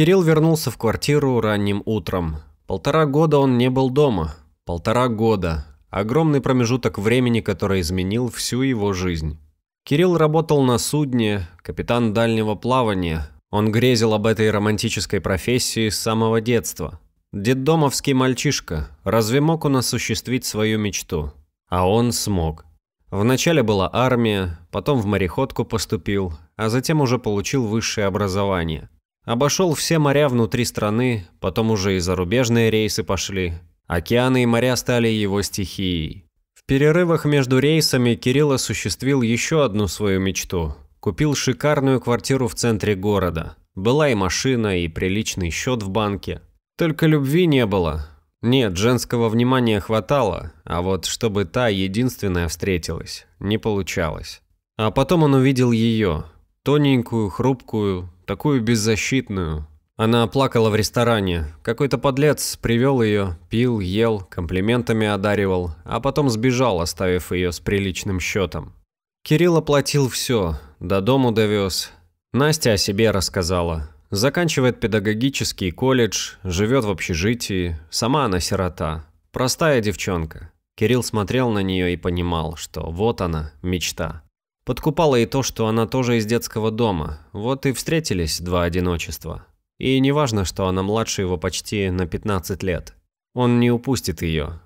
Кирилл вернулся в квартиру ранним утром. Полтора года он не был дома. Полтора года. Огромный промежуток времени, который изменил всю его жизнь. Кирилл работал на судне, капитан дальнего плавания. Он грезил об этой романтической профессии с самого детства. Деддомовский мальчишка, разве мог он осуществить свою мечту? А он смог. Вначале была армия, потом в мореходку поступил, а затем уже получил высшее образование. Обошел все моря внутри страны, потом уже и зарубежные рейсы пошли. Океаны и моря стали его стихией. В перерывах между рейсами Кирилл осуществил еще одну свою мечту. Купил шикарную квартиру в центре города. Была и машина, и приличный счет в банке. Только любви не было. Нет, женского внимания хватало, а вот чтобы та единственная встретилась, не получалось. А потом он увидел ее, тоненькую, хрупкую, такую беззащитную. Она плакала в ресторане. Какой-то подлец привел ее, пил, ел, комплиментами одаривал, а потом сбежал, оставив ее с приличным счетом. Кирилл оплатил все, до дому довез. Настя о себе рассказала. Заканчивает педагогический колледж, живет в общежитии. Сама она сирота. Простая девчонка. Кирилл смотрел на нее и понимал, что вот она, мечта. Подкупало и то, что она тоже из детского дома. Вот и встретились два одиночества. И неважно, что она младше его почти на 15 лет. Он не упустит ее.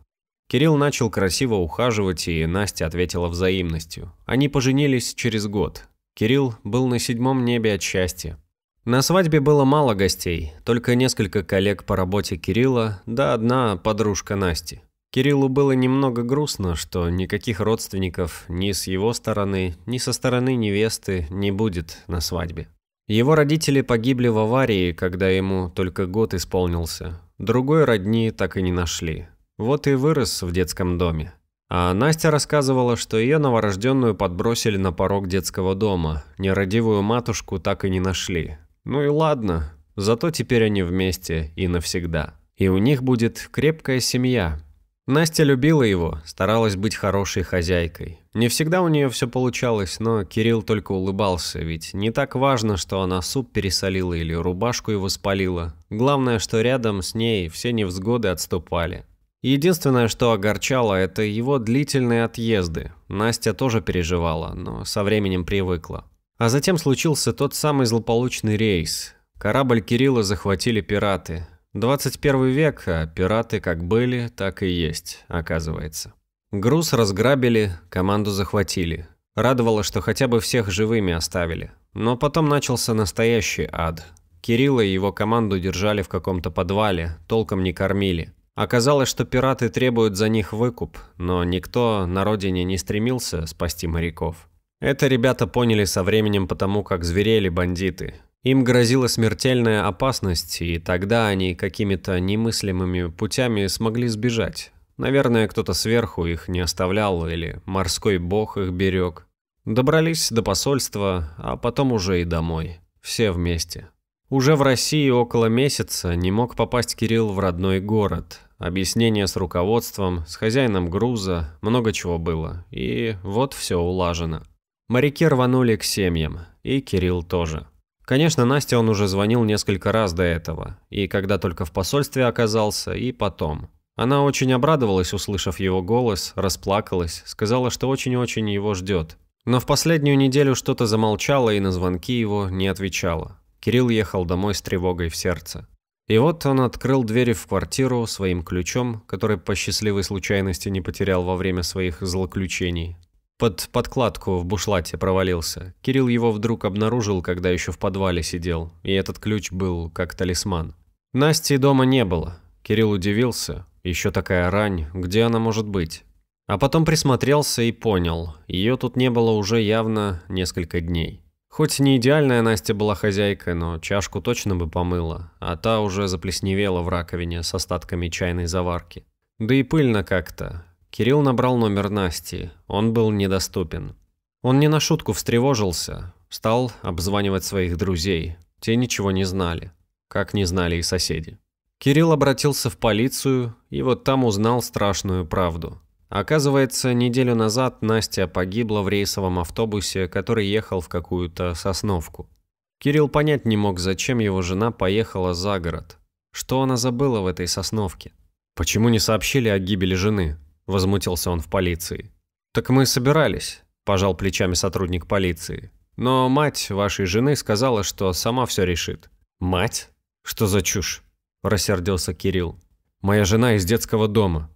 Кирилл начал красиво ухаживать, и Настя ответила взаимностью. Они поженились через год. Кирилл был на седьмом небе от счастья. На свадьбе было мало гостей, только несколько коллег по работе Кирилла, да одна подружка Насти. Кириллу было немного грустно, что никаких родственников ни с его стороны, ни со стороны невесты не будет на свадьбе. Его родители погибли в аварии, когда ему только год исполнился. Другой родни так и не нашли. Вот и вырос в детском доме. А Настя рассказывала, что ее новорожденную подбросили на порог детского дома. Нерадивую матушку так и не нашли. Ну и ладно, зато теперь они вместе и навсегда. И у них будет крепкая семья, Настя любила его, старалась быть хорошей хозяйкой. Не всегда у нее все получалось, но Кирилл только улыбался, ведь не так важно, что она суп пересолила или рубашку его спалила. Главное, что рядом с ней все невзгоды отступали. Единственное, что огорчало, это его длительные отъезды. Настя тоже переживала, но со временем привыкла. А затем случился тот самый злополучный рейс. Корабль Кирилла захватили пираты. 21 век, а пираты как были, так и есть, оказывается. Груз разграбили, команду захватили. Радовало, что хотя бы всех живыми оставили. Но потом начался настоящий ад. Кирилла и его команду держали в каком-то подвале, толком не кормили. Оказалось, что пираты требуют за них выкуп, но никто на родине не стремился спасти моряков. Это ребята поняли со временем потому, как зверели бандиты. Им грозила смертельная опасность, и тогда они какими-то немыслимыми путями смогли сбежать. Наверное, кто-то сверху их не оставлял, или морской бог их берег. Добрались до посольства, а потом уже и домой. Все вместе. Уже в России около месяца не мог попасть Кирилл в родной город. Объяснение с руководством, с хозяином груза, много чего было. И вот все улажено. Моряки рванули к семьям, и Кирилл тоже. Конечно, Насте он уже звонил несколько раз до этого, и когда только в посольстве оказался, и потом. Она очень обрадовалась, услышав его голос, расплакалась, сказала, что очень-очень его ждет. Но в последнюю неделю что-то замолчало и на звонки его не отвечала. Кирилл ехал домой с тревогой в сердце. И вот он открыл двери в квартиру своим ключом, который по счастливой случайности не потерял во время своих злоключений. Под подкладку в бушлате провалился. Кирилл его вдруг обнаружил, когда еще в подвале сидел, и этот ключ был как талисман. Насти дома не было. Кирилл удивился. Еще такая рань, где она может быть? А потом присмотрелся и понял, ее тут не было уже явно несколько дней. Хоть не идеальная Настя была хозяйкой, но чашку точно бы помыла, а та уже заплесневела в раковине с остатками чайной заварки. Да и пыльно как-то, Кирилл набрал номер Насти. Он был недоступен. Он не на шутку встревожился. Стал обзванивать своих друзей. Те ничего не знали. Как не знали и соседи. Кирилл обратился в полицию и вот там узнал страшную правду. Оказывается, неделю назад Настя погибла в рейсовом автобусе, который ехал в какую-то сосновку. Кирилл понять не мог, зачем его жена поехала за город. Что она забыла в этой сосновке? Почему не сообщили о гибели жены? – возмутился он в полиции. «Так мы собирались», – пожал плечами сотрудник полиции. «Но мать вашей жены сказала, что сама все решит». «Мать? Что за чушь?» – рассердился Кирилл. «Моя жена из детского дома».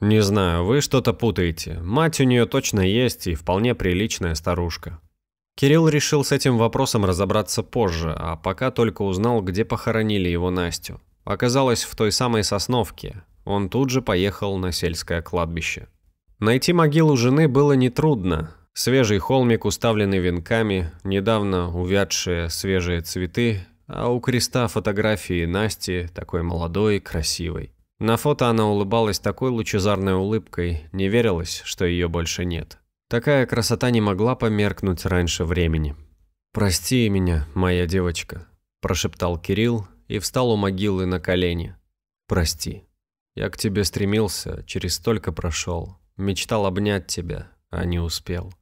«Не знаю, вы что-то путаете. Мать у нее точно есть и вполне приличная старушка». Кирилл решил с этим вопросом разобраться позже, а пока только узнал, где похоронили его Настю. Оказалось, в той самой Сосновке, он тут же поехал на сельское кладбище. Найти могилу жены было нетрудно. Свежий холмик, уставленный венками, недавно увядшие свежие цветы, а у креста фотографии Насти, такой молодой, красивой. На фото она улыбалась такой лучезарной улыбкой, не верилось, что ее больше нет. Такая красота не могла померкнуть раньше времени. «Прости меня, моя девочка», – прошептал Кирилл и встал у могилы на колени. «Прости». Я к тебе стремился, через столько прошел. Мечтал обнять тебя, а не успел.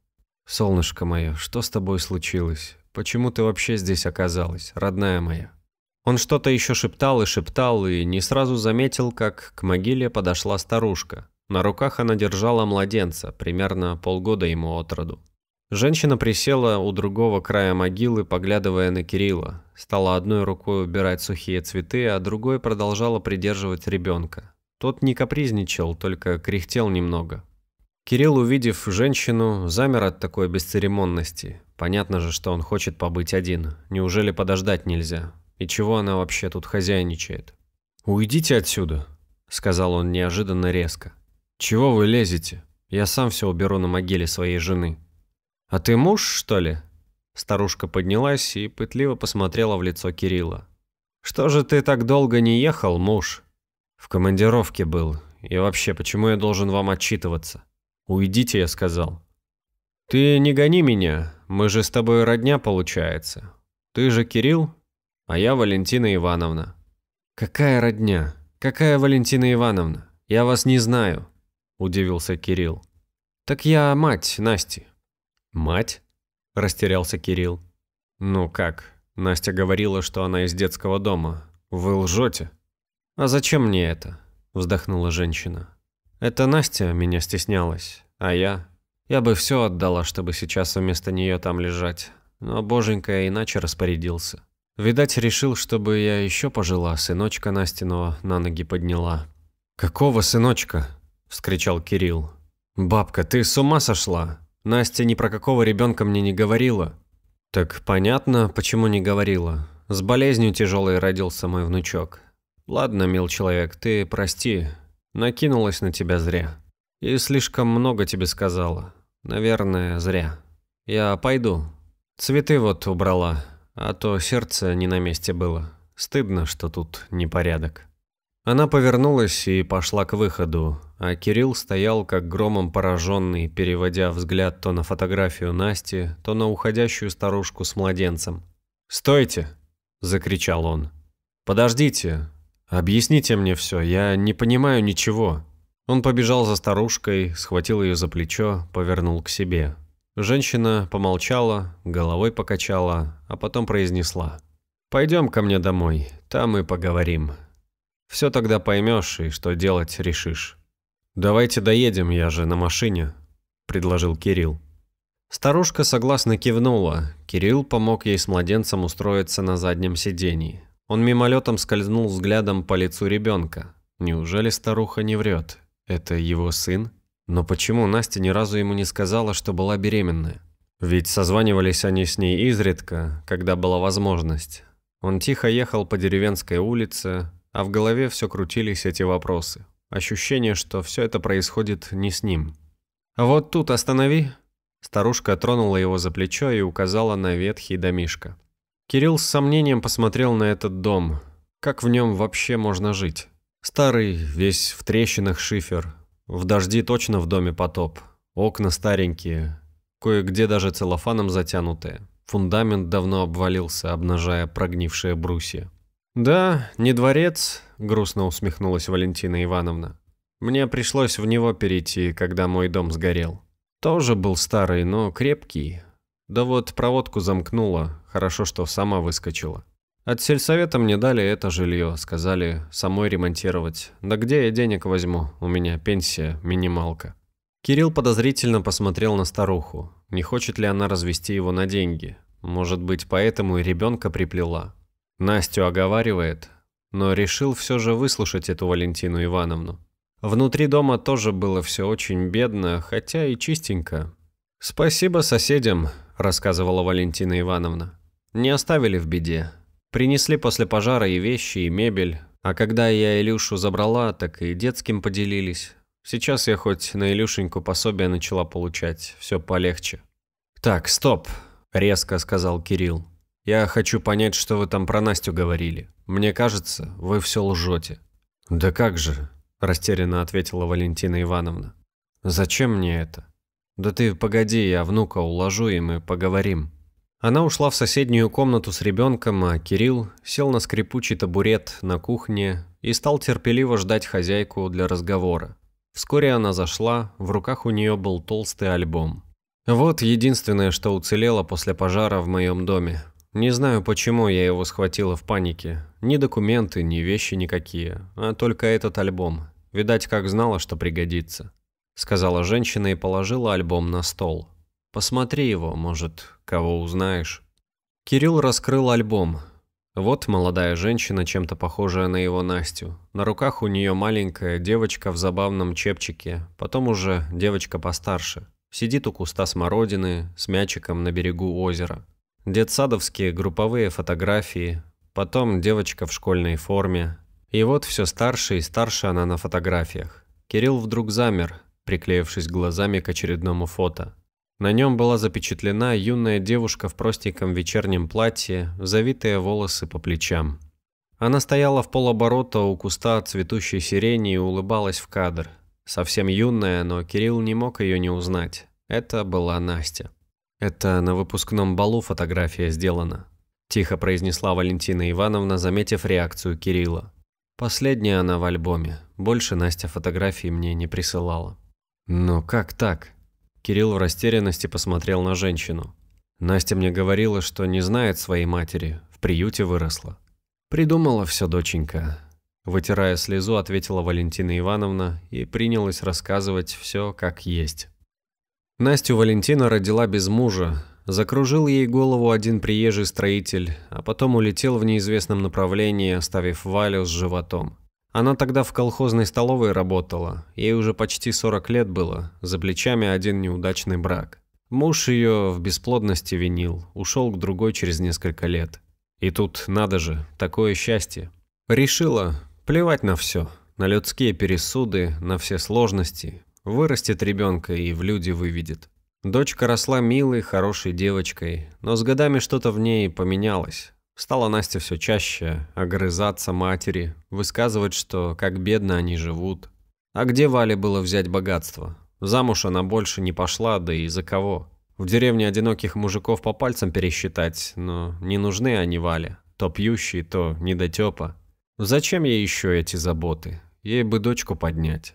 Солнышко мое, что с тобой случилось? Почему ты вообще здесь оказалась, родная моя? Он что-то еще шептал и шептал, и не сразу заметил, как к могиле подошла старушка. На руках она держала младенца, примерно полгода ему от роду. Женщина присела у другого края могилы, поглядывая на Кирилла. Стала одной рукой убирать сухие цветы, а другой продолжала придерживать ребенка. Тот не капризничал, только кряхтел немного. Кирилл, увидев женщину, замер от такой бесцеремонности. Понятно же, что он хочет побыть один. Неужели подождать нельзя? И чего она вообще тут хозяйничает? «Уйдите отсюда», — сказал он неожиданно резко. «Чего вы лезете? Я сам все уберу на могиле своей жены». «А ты муж, что ли?» Старушка поднялась и пытливо посмотрела в лицо Кирилла. «Что же ты так долго не ехал, муж?» В командировке был. И вообще, почему я должен вам отчитываться? Уйдите, я сказал. Ты не гони меня. Мы же с тобой родня, получается. Ты же Кирилл, а я Валентина Ивановна. Какая родня? Какая Валентина Ивановна? Я вас не знаю, удивился Кирилл. Так я мать Насти. Мать? Растерялся Кирилл. Ну как? Настя говорила, что она из детского дома. Вы лжете. «А зачем мне это?» – вздохнула женщина. «Это Настя меня стеснялась, а я... Я бы все отдала, чтобы сейчас вместо нее там лежать. Но боженька я иначе распорядился. Видать, решил, чтобы я еще пожила, сыночка Настиного на ноги подняла». «Какого сыночка?» – вскричал Кирилл. «Бабка, ты с ума сошла? Настя ни про какого ребенка мне не говорила». «Так понятно, почему не говорила. С болезнью тяжелой родился мой внучок. «Ладно, мил человек, ты прости. Накинулась на тебя зря. И слишком много тебе сказала. Наверное, зря. Я пойду. Цветы вот убрала, а то сердце не на месте было. Стыдно, что тут непорядок». Она повернулась и пошла к выходу, а Кирилл стоял как громом пораженный, переводя взгляд то на фотографию Насти, то на уходящую старушку с младенцем. «Стойте!» – закричал он. «Подождите! «Объясните мне все, я не понимаю ничего». Он побежал за старушкой, схватил ее за плечо, повернул к себе. Женщина помолчала, головой покачала, а потом произнесла. «Пойдем ко мне домой, там и поговорим. Все тогда поймешь и что делать решишь». «Давайте доедем, я же на машине», – предложил Кирилл. Старушка согласно кивнула. Кирилл помог ей с младенцем устроиться на заднем сидении. Он мимолетом скользнул взглядом по лицу ребенка. Неужели старуха не врет? Это его сын? Но почему Настя ни разу ему не сказала, что была беременная? Ведь созванивались они с ней изредка, когда была возможность. Он тихо ехал по деревенской улице, а в голове все крутились эти вопросы. Ощущение, что все это происходит не с ним. «А «Вот тут останови!» Старушка тронула его за плечо и указала на ветхий домишко. Кирилл с сомнением посмотрел на этот дом. Как в нем вообще можно жить? Старый, весь в трещинах шифер. В дожди точно в доме потоп. Окна старенькие, кое-где даже целлофаном затянутые. Фундамент давно обвалился, обнажая прогнившие брусья. «Да, не дворец», — грустно усмехнулась Валентина Ивановна. «Мне пришлось в него перейти, когда мой дом сгорел. Тоже был старый, но крепкий, да вот проводку замкнула, хорошо, что сама выскочила. От сельсовета мне дали это жилье, сказали самой ремонтировать. Да где я денег возьму? У меня пенсия, минималка. Кирилл подозрительно посмотрел на старуху. Не хочет ли она развести его на деньги? Может быть, поэтому и ребенка приплела. Настю оговаривает, но решил все же выслушать эту Валентину Ивановну. Внутри дома тоже было все очень бедно, хотя и чистенько. Спасибо соседям, рассказывала Валентина Ивановна. «Не оставили в беде. Принесли после пожара и вещи, и мебель. А когда я Илюшу забрала, так и детским поделились. Сейчас я хоть на Илюшеньку пособие начала получать, все полегче». «Так, стоп», – резко сказал Кирилл. «Я хочу понять, что вы там про Настю говорили. Мне кажется, вы все лжете». «Да как же», – растерянно ответила Валентина Ивановна. «Зачем мне это? «Да ты погоди, я внука уложу, и мы поговорим». Она ушла в соседнюю комнату с ребенком, а Кирилл сел на скрипучий табурет на кухне и стал терпеливо ждать хозяйку для разговора. Вскоре она зашла, в руках у нее был толстый альбом. «Вот единственное, что уцелело после пожара в моем доме. Не знаю, почему я его схватила в панике. Ни документы, ни вещи никакие, а только этот альбом. Видать, как знала, что пригодится» сказала женщина и положила альбом на стол. «Посмотри его, может, кого узнаешь». Кирилл раскрыл альбом. Вот молодая женщина, чем-то похожая на его Настю. На руках у нее маленькая девочка в забавном чепчике, потом уже девочка постарше. Сидит у куста смородины с мячиком на берегу озера. Детсадовские групповые фотографии, потом девочка в школьной форме. И вот все старше и старше она на фотографиях. Кирилл вдруг замер, приклеившись глазами к очередному фото. На нем была запечатлена юная девушка в простеньком вечернем платье, завитые волосы по плечам. Она стояла в полоборота у куста цветущей сирени и улыбалась в кадр. Совсем юная, но Кирилл не мог ее не узнать. Это была Настя. «Это на выпускном балу фотография сделана», – тихо произнесла Валентина Ивановна, заметив реакцию Кирилла. «Последняя она в альбоме. Больше Настя фотографии мне не присылала». «Но как так?» Кирилл в растерянности посмотрел на женщину. Настя мне говорила, что не знает своей матери, в приюте выросла. «Придумала все, доченька», – вытирая слезу, ответила Валентина Ивановна и принялась рассказывать все как есть. Настю Валентина родила без мужа, Закружил ей голову один приезжий строитель, а потом улетел в неизвестном направлении, оставив Валю с животом. Она тогда в колхозной столовой работала, ей уже почти 40 лет было, за плечами один неудачный брак. Муж ее в бесплодности винил, ушел к другой через несколько лет. И тут, надо же, такое счастье. Решила, плевать на все, на людские пересуды, на все сложности. Вырастет ребенка и в люди выведет. Дочка росла милой, хорошей девочкой, но с годами что-то в ней поменялось. Стала Настя все чаще огрызаться матери, высказывать, что как бедно они живут. А где Вале было взять богатство? Замуж она больше не пошла, да и за кого? В деревне одиноких мужиков по пальцам пересчитать, но не нужны они Вале. То пьющие, то недотепа. Зачем ей еще эти заботы? Ей бы дочку поднять.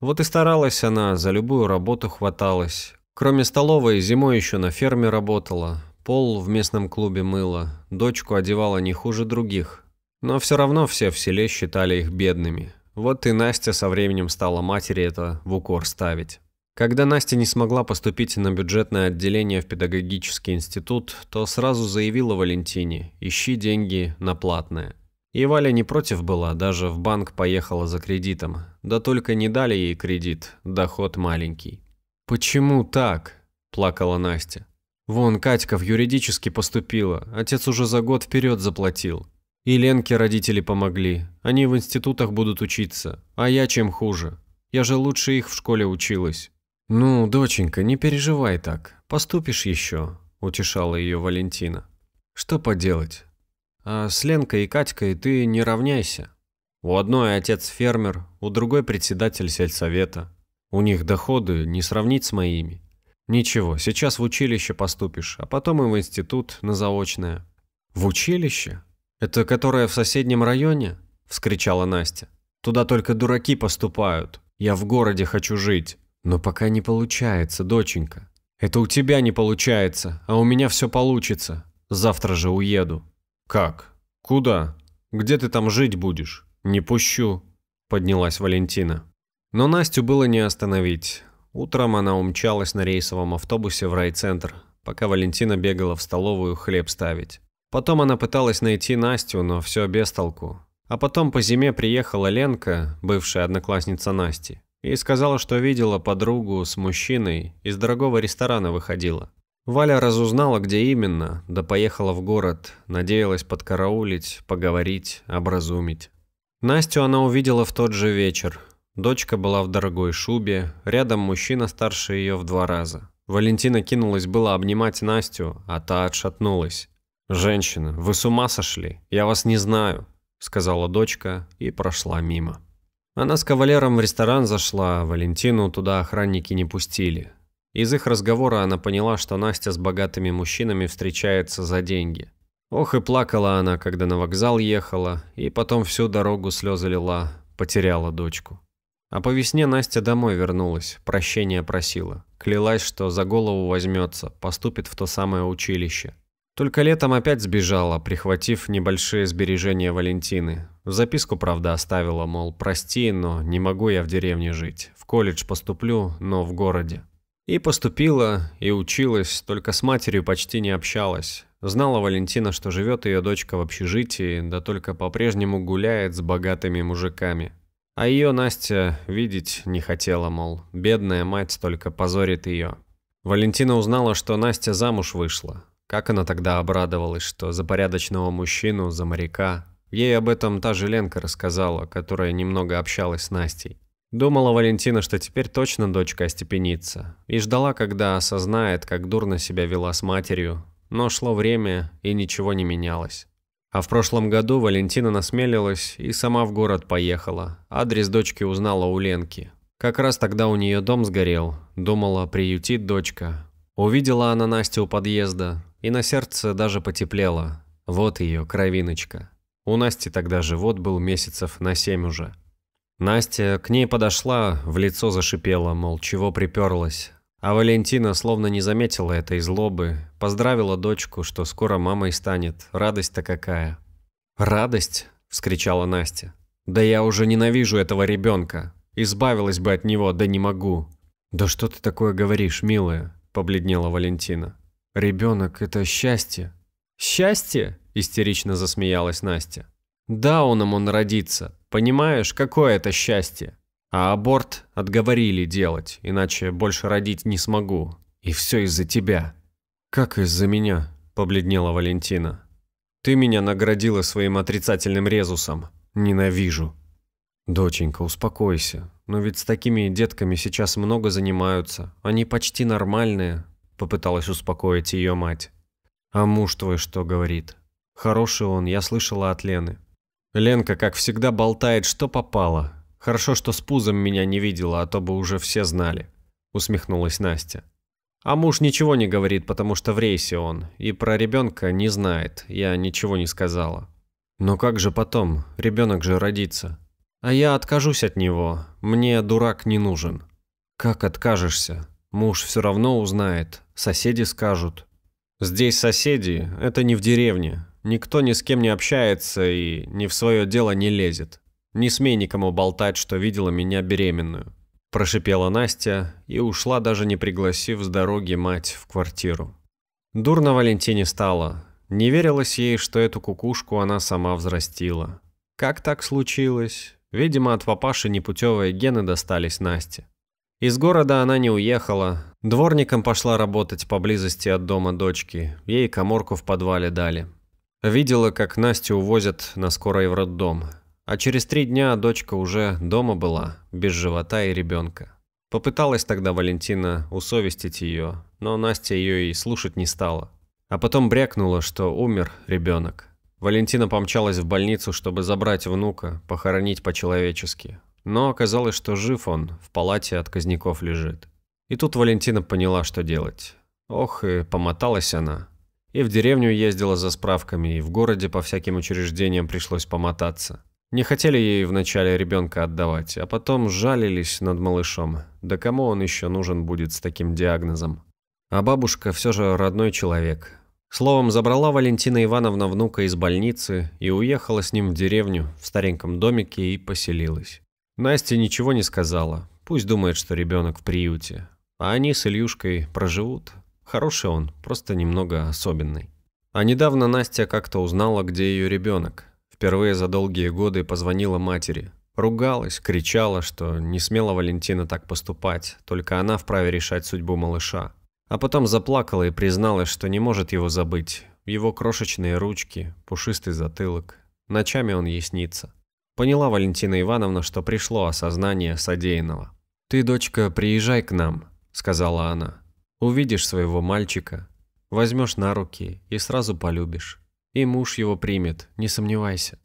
Вот и старалась она, за любую работу хваталась. Кроме столовой, зимой еще на ферме работала. Пол в местном клубе мыло, дочку одевала не хуже других. Но все равно все в селе считали их бедными. Вот и Настя со временем стала матери это в укор ставить. Когда Настя не смогла поступить на бюджетное отделение в педагогический институт, то сразу заявила Валентине «Ищи деньги на платное». И Валя не против была, даже в банк поехала за кредитом. Да только не дали ей кредит, доход маленький. «Почему так?» – плакала Настя. Вон Катька в юридически поступила, отец уже за год вперед заплатил. И Ленке родители помогли, они в институтах будут учиться, а я чем хуже. Я же лучше их в школе училась. «Ну, доченька, не переживай так, поступишь еще», – утешала ее Валентина. «Что поделать? А с Ленкой и Катькой ты не равняйся. У одной отец фермер, у другой председатель сельсовета. У них доходы не сравнить с моими. Ничего, сейчас в училище поступишь, а потом и в институт на заочное. В училище? Это которое в соседнем районе? Вскричала Настя. Туда только дураки поступают. Я в городе хочу жить. Но пока не получается, доченька. Это у тебя не получается, а у меня все получится. Завтра же уеду. Как? Куда? Где ты там жить будешь? Не пущу. Поднялась Валентина. Но Настю было не остановить. Утром она умчалась на рейсовом автобусе в райцентр, пока Валентина бегала в столовую хлеб ставить. Потом она пыталась найти Настю, но все без толку. А потом по зиме приехала Ленка, бывшая одноклассница Насти, и сказала, что видела подругу с мужчиной, из дорогого ресторана выходила. Валя разузнала, где именно, да поехала в город, надеялась подкараулить, поговорить, образумить. Настю она увидела в тот же вечер, Дочка была в дорогой шубе, рядом мужчина старше ее в два раза. Валентина кинулась было обнимать Настю, а та отшатнулась. «Женщина, вы с ума сошли? Я вас не знаю», – сказала дочка и прошла мимо. Она с кавалером в ресторан зашла, Валентину туда охранники не пустили. Из их разговора она поняла, что Настя с богатыми мужчинами встречается за деньги. Ох и плакала она, когда на вокзал ехала, и потом всю дорогу слезы лила, потеряла дочку. А по весне Настя домой вернулась, прощения просила. Клялась, что за голову возьмется, поступит в то самое училище. Только летом опять сбежала, прихватив небольшие сбережения Валентины. записку, правда, оставила, мол, прости, но не могу я в деревне жить. В колледж поступлю, но в городе. И поступила, и училась, только с матерью почти не общалась. Знала Валентина, что живет ее дочка в общежитии, да только по-прежнему гуляет с богатыми мужиками. А ее Настя видеть не хотела, мол, бедная мать только позорит ее. Валентина узнала, что Настя замуж вышла. Как она тогда обрадовалась, что за порядочного мужчину, за моряка. Ей об этом та же Ленка рассказала, которая немного общалась с Настей. Думала Валентина, что теперь точно дочка остепенится. И ждала, когда осознает, как дурно себя вела с матерью. Но шло время, и ничего не менялось. А в прошлом году Валентина насмелилась и сама в город поехала. Адрес дочки узнала у Ленки. Как раз тогда у нее дом сгорел. Думала, приютит дочка. Увидела она Настю у подъезда, и на сердце даже потеплело. Вот ее, кровиночка. У Насти тогда живот был месяцев на семь уже. Настя к ней подошла, в лицо зашипела, мол, чего приперлась. А Валентина словно не заметила этой злобы, поздравила дочку, что скоро мамой станет. Радость-то какая. «Радость?» – вскричала Настя. «Да я уже ненавижу этого ребенка. Избавилась бы от него, да не могу». «Да что ты такое говоришь, милая?» – побледнела Валентина. «Ребенок – это счастье». «Счастье?» – истерично засмеялась Настя. Да он ему родится. Понимаешь, какое это счастье? А аборт отговорили делать, иначе больше родить не смогу. И все из-за тебя». «Как из-за меня?» – побледнела Валентина. «Ты меня наградила своим отрицательным резусом. Ненавижу». «Доченька, успокойся. Но ведь с такими детками сейчас много занимаются. Они почти нормальные», – попыталась успокоить ее мать. «А муж твой что говорит?» «Хороший он, я слышала от Лены». Ленка, как всегда, болтает, что попало. Хорошо, что с пузом меня не видела, а то бы уже все знали», — усмехнулась Настя. «А муж ничего не говорит, потому что в рейсе он, и про ребенка не знает, я ничего не сказала». «Но как же потом? Ребенок же родится». «А я откажусь от него, мне дурак не нужен». «Как откажешься? Муж все равно узнает, соседи скажут». «Здесь соседи, это не в деревне, никто ни с кем не общается и ни в свое дело не лезет. «Не смей никому болтать, что видела меня беременную», – прошипела Настя и ушла, даже не пригласив с дороги мать в квартиру. Дурно Валентине стало. Не верилось ей, что эту кукушку она сама взрастила. Как так случилось? Видимо, от папаши непутевые гены достались Насте. Из города она не уехала, дворником пошла работать поблизости от дома дочки, ей коморку в подвале дали. Видела, как Настю увозят на скорой в роддом. А через три дня дочка уже дома была, без живота и ребенка. Попыталась тогда Валентина усовестить ее, но Настя ее и слушать не стала. А потом брякнула, что умер ребенок. Валентина помчалась в больницу, чтобы забрать внука, похоронить по-человечески. Но оказалось, что жив он, в палате от казняков лежит. И тут Валентина поняла, что делать. Ох, и помоталась она. И в деревню ездила за справками, и в городе по всяким учреждениям пришлось помотаться. Не хотели ей вначале ребенка отдавать, а потом жалились над малышом. Да кому он еще нужен будет с таким диагнозом? А бабушка все же родной человек. Словом, забрала Валентина Ивановна внука из больницы и уехала с ним в деревню, в стареньком домике и поселилась. Настя ничего не сказала. Пусть думает, что ребенок в приюте. А они с Ильюшкой проживут. Хороший он, просто немного особенный. А недавно Настя как-то узнала, где ее ребенок – Впервые за долгие годы позвонила матери. Ругалась, кричала, что не смела Валентина так поступать, только она вправе решать судьбу малыша. А потом заплакала и призналась, что не может его забыть. Его крошечные ручки, пушистый затылок. Ночами он ей снится. Поняла Валентина Ивановна, что пришло осознание содеянного. «Ты, дочка, приезжай к нам», – сказала она. «Увидишь своего мальчика, возьмешь на руки и сразу полюбишь» и муж его примет, не сомневайся.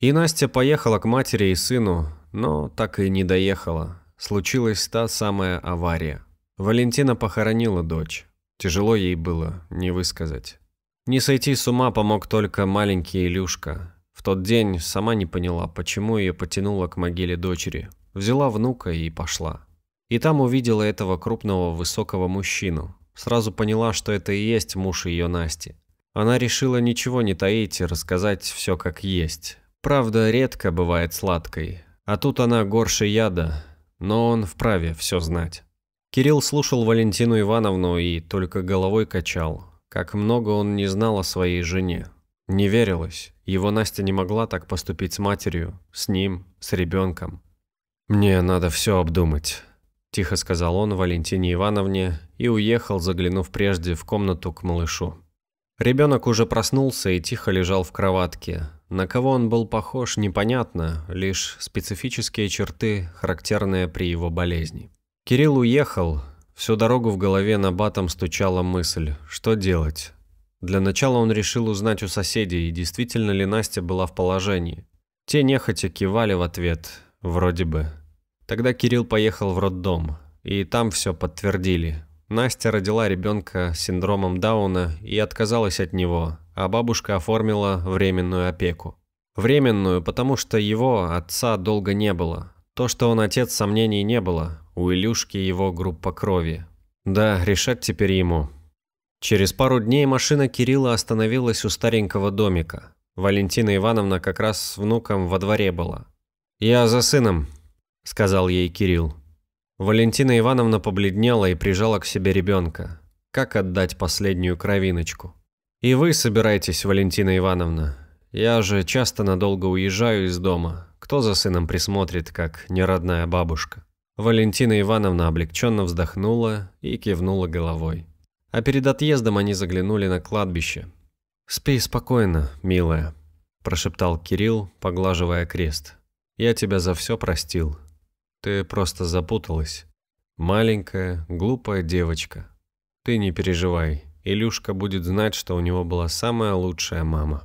И Настя поехала к матери и сыну, но так и не доехала. Случилась та самая авария. Валентина похоронила дочь. Тяжело ей было, не высказать. Не сойти с ума помог только маленький Илюшка. В тот день сама не поняла, почему ее потянуло к могиле дочери. Взяла внука и пошла. И там увидела этого крупного высокого мужчину. Сразу поняла, что это и есть муж ее Насти. Она решила ничего не таить и рассказать все как есть. Правда, редко бывает сладкой. А тут она горше яда, но он вправе все знать. Кирилл слушал Валентину Ивановну и только головой качал. Как много он не знал о своей жене. Не верилось. Его Настя не могла так поступить с матерью, с ним, с ребенком. «Мне надо все обдумать», – тихо сказал он Валентине Ивановне и уехал, заглянув прежде в комнату к малышу. Ребенок уже проснулся и тихо лежал в кроватке. На кого он был похож, непонятно, лишь специфические черты, характерные при его болезни. Кирилл уехал, всю дорогу в голове на батом стучала мысль, что делать. Для начала он решил узнать у соседей, действительно ли Настя была в положении. Те нехотя кивали в ответ, вроде бы. Тогда Кирилл поехал в роддом, и там все подтвердили. Настя родила ребенка с синдромом Дауна и отказалась от него, а бабушка оформила временную опеку. Временную, потому что его отца долго не было. То, что он отец, сомнений не было. У Илюшки его группа крови. Да, решать теперь ему. Через пару дней машина Кирилла остановилась у старенького домика. Валентина Ивановна как раз с внуком во дворе была. «Я за сыном», — сказал ей Кирилл. Валентина Ивановна побледнела и прижала к себе ребенка. Как отдать последнюю кровиночку? И вы собираетесь, Валентина Ивановна. Я же часто надолго уезжаю из дома. Кто за сыном присмотрит, как неродная бабушка? Валентина Ивановна облегченно вздохнула и кивнула головой. А перед отъездом они заглянули на кладбище. «Спи спокойно, милая», – прошептал Кирилл, поглаживая крест. «Я тебя за все простил». Ты просто запуталась. Маленькая, глупая девочка. Ты не переживай. Илюшка будет знать, что у него была самая лучшая мама.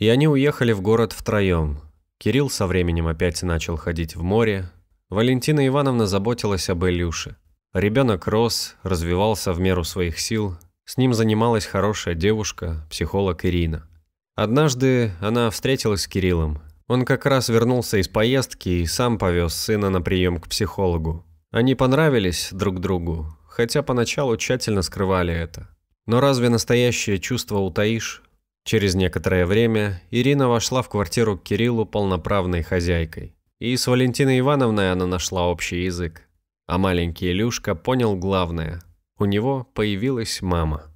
И они уехали в город втроем. Кирилл со временем опять начал ходить в море. Валентина Ивановна заботилась об Илюше. Ребенок рос, развивался в меру своих сил. С ним занималась хорошая девушка, психолог Ирина. Однажды она встретилась с Кириллом он как раз вернулся из поездки и сам повез сына на прием к психологу. Они понравились друг другу, хотя поначалу тщательно скрывали это. Но разве настоящее чувство утаишь? Через некоторое время Ирина вошла в квартиру к Кириллу полноправной хозяйкой. И с Валентиной Ивановной она нашла общий язык. А маленький Илюшка понял главное. У него появилась мама.